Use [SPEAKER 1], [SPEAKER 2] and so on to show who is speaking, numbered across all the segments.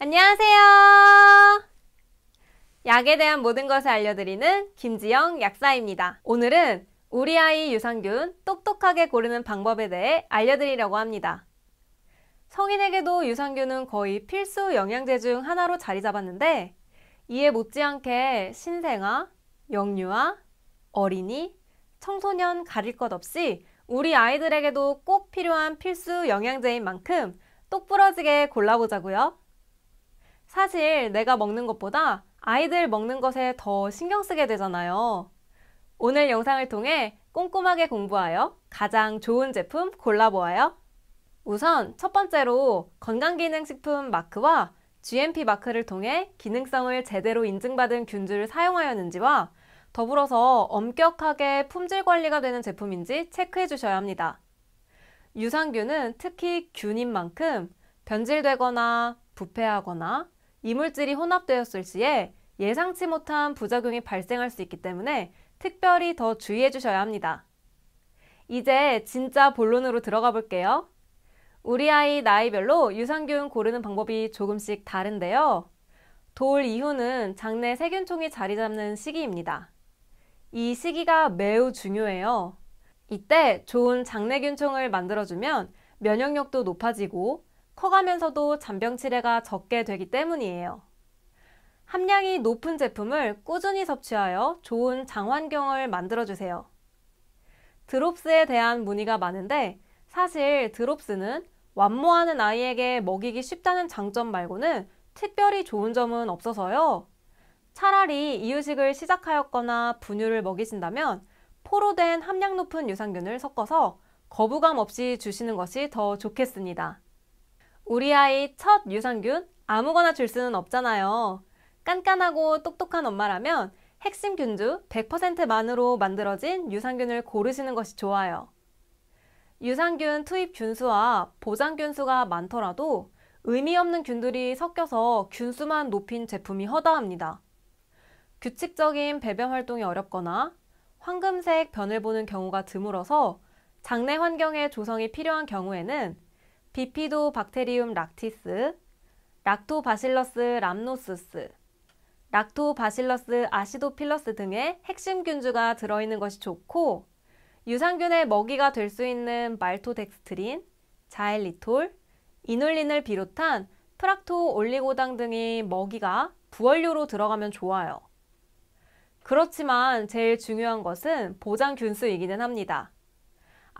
[SPEAKER 1] 안녕하세요. 약에 대한 모든 것을 알려드리는 김지영 약사입니다. 오늘은 우리 아이 유산균 똑똑하게 고르는 방법에 대해 알려드리려고 합니다. 성인에게도 유산균은 거의 필수 영양제 중 하나로 자리 잡았는데 이에 못지않게 신생아, 영유아, 어린이, 청소년 가릴 것 없이 우리 아이들에게도 꼭 필요한 필수 영양제인 만큼 똑부러지게 골라보자고요. 사실 내가 먹는 것보다 아이들 먹는 것에 더 신경 쓰게 되잖아요. 오늘 영상을 통해 꼼꼼하게 공부하여 가장 좋은 제품 골라보아요. 우선 첫 번째로 건강기능식품 마크와 GMP 마크를 통해 기능성을 제대로 인증받은 균주를 사용하였는지와 더불어서 엄격하게 품질 관리가 되는 제품인지 체크해 주셔야 합니다. 유산균은 특히 균인 만큼 변질되거나 부패하거나 이물질이 혼합되었을 시에 예상치 못한 부작용이 발생할 수 있기 때문에 특별히 더 주의해 주셔야 합니다. 이제 진짜 본론으로 들어가 볼게요. 우리 아이 나이별로 유산균 고르는 방법이 조금씩 다른데요. 돌 이후는 장내 세균총이 자리 잡는 시기입니다. 이 시기가 매우 중요해요. 이때 좋은 장내균총을 만들어주면 면역력도 높아지고 커가면서도 잔병치레가 적게 되기 때문이에요. 함량이 높은 제품을 꾸준히 섭취하여 좋은 장환경을 만들어주세요. 드롭스에 대한 문의가 많은데 사실 드롭스는 완모하는 아이에게 먹이기 쉽다는 장점 말고는 특별히 좋은 점은 없어서요. 차라리 이유식을 시작하였거나 분유를 먹이신다면 포로 된 함량 높은 유산균을 섞어서 거부감 없이 주시는 것이 더 좋겠습니다. 우리 아이 첫 유산균 아무거나 줄 수는 없잖아요. 깐깐하고 똑똑한 엄마라면 핵심 균주 100%만으로 만들어진 유산균을 고르시는 것이 좋아요. 유산균 투입 균수와 보장 균수가 많더라도 의미 없는 균들이 섞여서 균수만 높인 제품이 허다합니다. 규칙적인 배변 활동이 어렵거나 황금색 변을 보는 경우가 드물어서 장내 환경의 조성이 필요한 경우에는 비피도박테리움 락티스, 락토바실러스 람노수스, 락토바실러스 아시도필러스 등의 핵심 균주가 들어있는 것이 좋고 유산균의 먹이가 될 수 있는 말토덱스트린, 자일리톨, 이눌린을 비롯한 프락토 올리고당 등이 먹이가 부원료로 들어가면 좋아요. 그렇지만 제일 중요한 것은 보장균수이기는 합니다.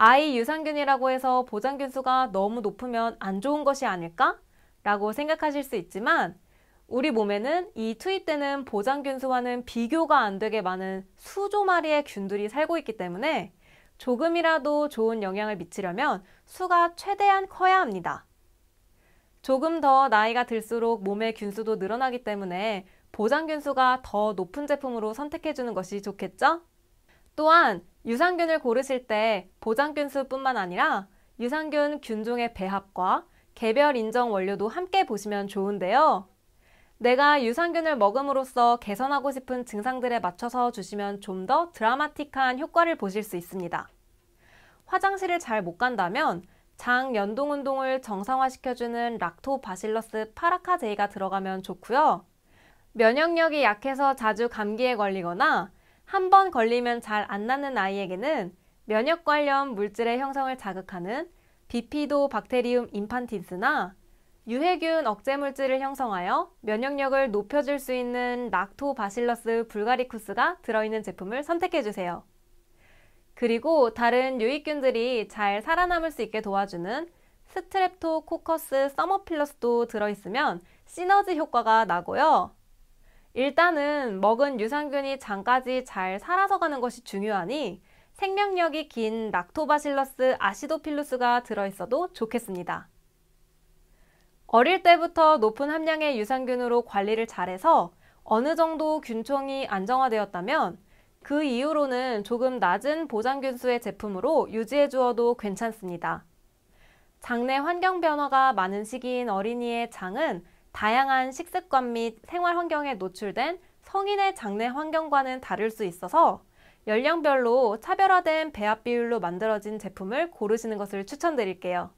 [SPEAKER 1] 아이 유산균이라고 해서 보장균 수가 너무 높으면 안 좋은 것이 아닐까? 라고 생각하실 수 있지만 우리 몸에는 이 투입되는 보장균 수와는 비교가 안 되게 많은 수조 마리의 균들이 살고 있기 때문에 조금이라도 좋은 영향을 미치려면 수가 최대한 커야 합니다. 조금 더 나이가 들수록 몸의 균수도 늘어나기 때문에 보장균수가 더 높은 제품으로 선택해주는 것이 좋겠죠? 또한 유산균을 고르실 때 보장균 수뿐만 아니라 유산균 균종의 배합과 개별 인정 원료도 함께 보시면 좋은데요. 내가 유산균을 먹음으로써 개선하고 싶은 증상들에 맞춰서 주시면 좀 더 드라마틱한 효과를 보실 수 있습니다. 화장실을 잘 못 간다면 장 연동 운동을 정상화시켜주는 락토바실러스 파라카제이가 들어가면 좋고요. 면역력이 약해서 자주 감기에 걸리거나 한번 걸리면 잘 안 낫는 아이에게는 면역 관련 물질의 형성을 자극하는 비피도 박테리움 임판틴스나 유해균 억제 물질을 형성하여 면역력을 높여줄 수 있는 락토바실러스 불가리쿠스가 들어있는 제품을 선택해주세요. 그리고 다른 유익균들이 잘 살아남을 수 있게 도와주는 스트랩토코커스 서머필러스도 들어있으면 시너지 효과가 나고요. 일단은 먹은 유산균이 장까지 잘 살아서 가는 것이 중요하니 생명력이 긴 락토바실러스 아시도필루스가 들어있어도 좋겠습니다. 어릴 때부터 높은 함량의 유산균으로 관리를 잘해서 어느 정도 균총이 안정화되었다면 그 이후로는 조금 낮은 보장균수의 제품으로 유지해 주어도 괜찮습니다. 장내 환경 변화가 많은 시기인 어린이의 장은 다양한 식습관 및 생활 환경에 노출된 성인의 장내 환경과는 다를 수 있어서 연령별로 차별화된 배합 비율로 만들어진 제품을 고르시는 것을 추천드릴게요.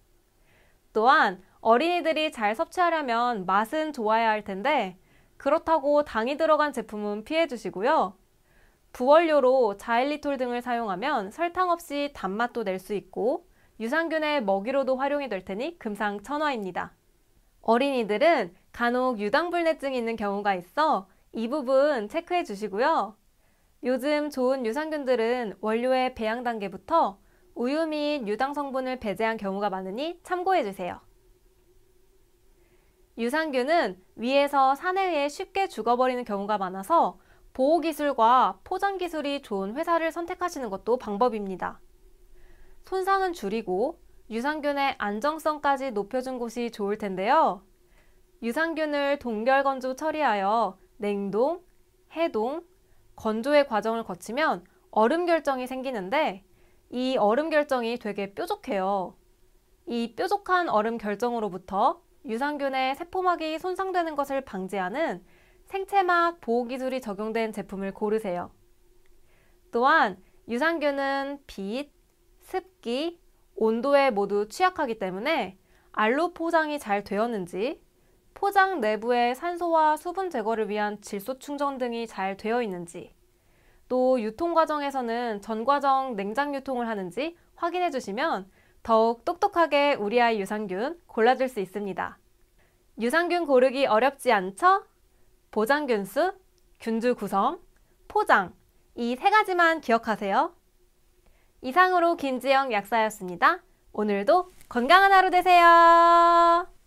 [SPEAKER 1] 또한 어린이들이 잘 섭취하려면 맛은 좋아야 할 텐데 그렇다고 당이 들어간 제품은 피해 주시고요. 부원료로 자일리톨 등을 사용하면 설탕 없이 단맛도 낼 수 있고 유산균의 먹이로도 활용이 될 테니 금상천화입니다 어린이들은 간혹 유당불내증이 있는 경우가 있어 이 부분 체크해 주시고요. 요즘 좋은 유산균들은 원료의 배양 단계부터 우유 및 유당 성분을 배제한 경우가 많으니 참고해 주세요. 유산균은 위에서 사내에 쉽게 죽어버리는 경우가 많아서 보호기술과 포장기술이 좋은 회사를 선택하시는 것도 방법입니다. 손상은 줄이고 유산균의 안정성까지 높여준 곳이 좋을 텐데요. 유산균을 동결 건조 처리하여 냉동, 해동, 건조의 과정을 거치면 얼음 결정이 생기는데 이 얼음 결정이 되게 뾰족해요. 이 뾰족한 얼음 결정으로부터 유산균의 세포막이 손상되는 것을 방지하는 생체막 보호 기술이 적용된 제품을 고르세요. 또한 유산균은 빛, 습기, 온도에 모두 취약하기 때문에 알로 포장이 잘 되었는지 포장 내부의 산소와 수분 제거를 위한 질소 충전 등이 잘 되어 있는지 또 유통 과정에서는 전과정 냉장 유통을 하는지 확인해 주시면 더욱 똑똑하게 우리 아이 유산균 골라줄 수 있습니다. 유산균 고르기 어렵지 않죠? 보장균수, 균주 구성, 포장 이 세 가지만 기억하세요. 이상으로 김지영 약사였습니다. 오늘도 건강한 하루 되세요.